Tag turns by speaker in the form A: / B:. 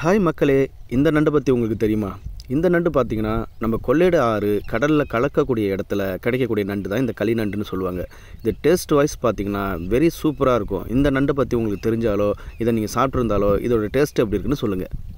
A: hi மக்களே இந்த நண்டை பற்றி உங்களுக்கு தெரியுமா இந்த நண்டு பார்த்திங்கன்னா நம்ம கொள்ளையிட ஆறு கடலில் கலக்கக்கூடிய இடத்துல கிடைக்கக்கூடிய நண்டு தான் இந்த களி நண்டுன்னு சொல்லுவாங்க இது டேஸ்ட் வைஸ் பார்த்திங்கன்னா வெரி சூப்பராக இருக்கும் இந்த நண்டை பற்றி உங்களுக்கு தெரிஞ்சாலோ இதை நீங்கள் சாப்பிட்ருந்தாலோ இதோட டேஸ்ட் எப்படி இருக்குன்னு சொல்லுங்கள்